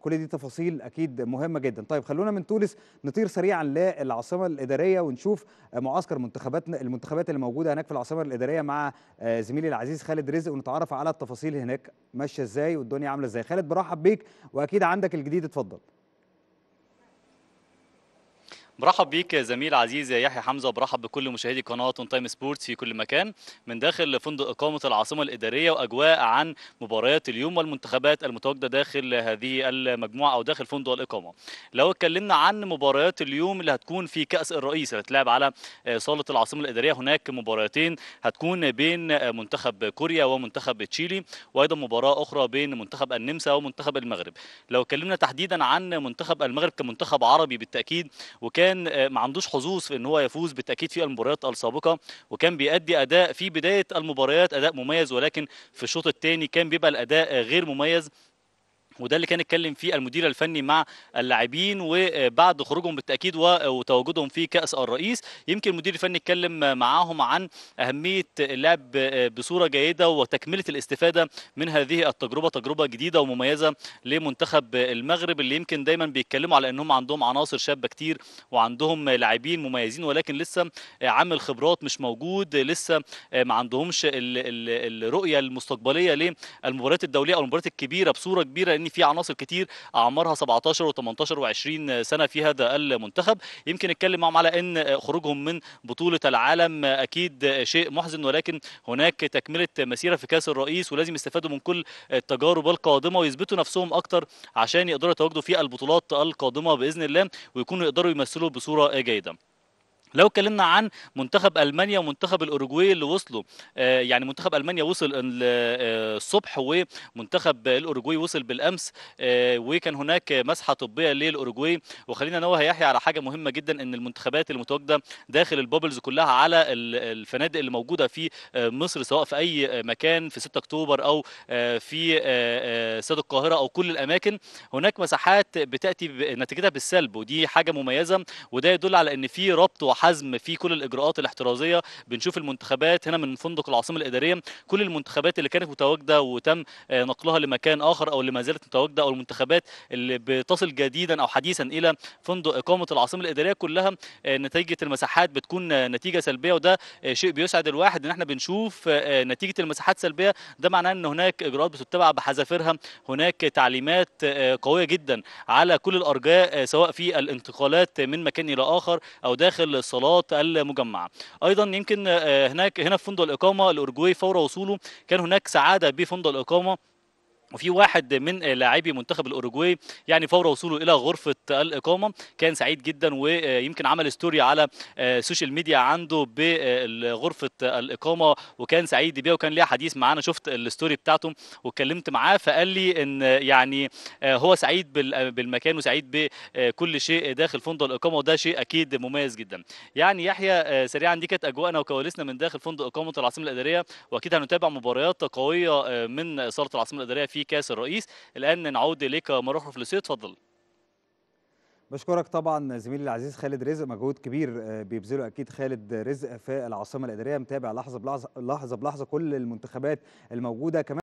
كل دي تفاصيل اكيد مهمه جدا طيب خلونا من تونس نطير سريعا للعاصمه الاداريه ونشوف معسكر منتخباتنا المنتخبات اللي موجوده هناك في العاصمه الاداريه مع زميلي العزيز خالد رزق ونتعرف على التفاصيل هناك ماشيه ازاي والدنيا عامله ازاي خالد برحب بيك واكيد عندك الجديد اتفضل برحب بيك زميل عزيز يحيى حمزه وبرحب بكل مشاهدي قناه اون تايم سبورتس في كل مكان من داخل فندق اقامه العاصمه الاداريه واجواء عن مباريات اليوم والمنتخبات المتواجده داخل هذه المجموعه او داخل فندق الاقامه. لو اتكلمنا عن مباريات اليوم اللي هتكون في كاس الرئيس اللي هتلعب على صاله العاصمه الاداريه هناك مباراتين هتكون بين منتخب كوريا ومنتخب تشيلي وايضا مباراه اخرى بين منتخب النمسا ومنتخب المغرب. لو اتكلمنا تحديدا عن منتخب المغرب كمنتخب عربي بالتاكيد وكان كان آه، ما عندوش حظوظ في ان هو يفوز بالتاكيد في المباريات السابقه وكان بيأدي اداء في بدايه المباريات اداء مميز ولكن في الشوط الثاني كان بيبقى الاداء غير مميز وده اللي كان اتكلم فيه المدير الفني مع اللاعبين وبعد خروجهم بالتاكيد وتواجدهم في كاس الرئيس يمكن المدير الفني اتكلم معاهم عن اهميه اللعب بصوره جيده وتكمله الاستفاده من هذه التجربه تجربه جديده ومميزه لمنتخب المغرب اللي يمكن دايما بيتكلموا على انهم عندهم عناصر شابه كتير وعندهم لاعبين مميزين ولكن لسه عامل خبرات مش موجود لسه ما عندهمش الرؤيه المستقبليه للمباريات الدوليه او المباريات الكبيره بصوره كبيره لان في عناصر كتير اعمارها 17 و18 و20 سنه في هذا المنتخب يمكن نتكلم معهم على ان خروجهم من بطوله العالم اكيد شيء محزن ولكن هناك تكمله مسيره في كاس الرئيس ولازم يستفادوا من كل التجارب القادمه ويثبتوا نفسهم اكتر عشان يقدروا يتواجدوا في البطولات القادمه باذن الله ويكونوا يقدروا يمثلوا بصوره جيده لو اتكلمنا عن منتخب المانيا ومنتخب الاوروجواي اللي وصلوا آه، يعني منتخب المانيا وصل آه، الصبح ومنتخب الاوروجواي وصل بالامس آه، وكان هناك مسحه طبيه للاوروجواي وخلينا نوه يحيى على حاجه مهمه جدا ان المنتخبات المتواجده داخل البابلز كلها على الفنادق اللي موجوده في مصر سواء في اي مكان في 6 اكتوبر او في استاد القاهره او كل الاماكن هناك مساحات بتاتي نتيجتها بالسلب ودي حاجه مميزه وده يدل على ان في ربط وحل حزم في كل الاجراءات الاحترازيه بنشوف المنتخبات هنا من فندق العاصمه الاداريه كل المنتخبات اللي كانت متواجده وتم آه، نقلها لمكان اخر او اللي ما زالت متواجده او المنتخبات اللي بتصل جديدا او حديثا الى فندق اقامه العاصمه الاداريه كلها آه، نتيجه المساحات بتكون آه، نتيجه سلبيه وده شيء بيسعد الواحد ان احنا بنشوف نتيجه المساحات سلبيه ده معناه ان هناك اجراءات بتتبع بحذافيرها هناك تعليمات قويه جدا على كل الارجاء سواء في الانتقالات من مكان الى اخر او داخل الصالات الاتصالات المجمعه ايضا يمكن آه، هناك هنا في فندق الاقامه الاورجواي فور وصوله كان هناك سعاده بفندق الاقامه وفي واحد من لاعبي منتخب الاوروجواي يعني فور وصوله الى غرفه الاقامه كان سعيد جدا ويمكن عمل ستوري على السوشيال ميديا عنده بغرفه الاقامه وكان سعيد بيها وكان ليها حديث معانا شفت الستوري بتاعته واتكلمت معاه فقال لي ان يعني هو سعيد بالمكان وسعيد بكل شيء داخل فندق الاقامه وده شيء اكيد مميز جدا يعني يحيى سريعا دي كانت اجواءنا وكواليسنا من داخل فندق اقامه العاصمه الاداريه واكيد هنتابع مباريات قويه من صاله العاصمه الاداريه في كاس الرئيس الان نعود اليك مروح فلوسيه اتفضل بشكرك طبعا زميلي العزيز خالد رزق مجهود كبير آه، بيبذله اكيد خالد رزق في العاصمه الاداريه متابع لحظه بلحظه لحظه بلحظه كل المنتخبات الموجوده كمان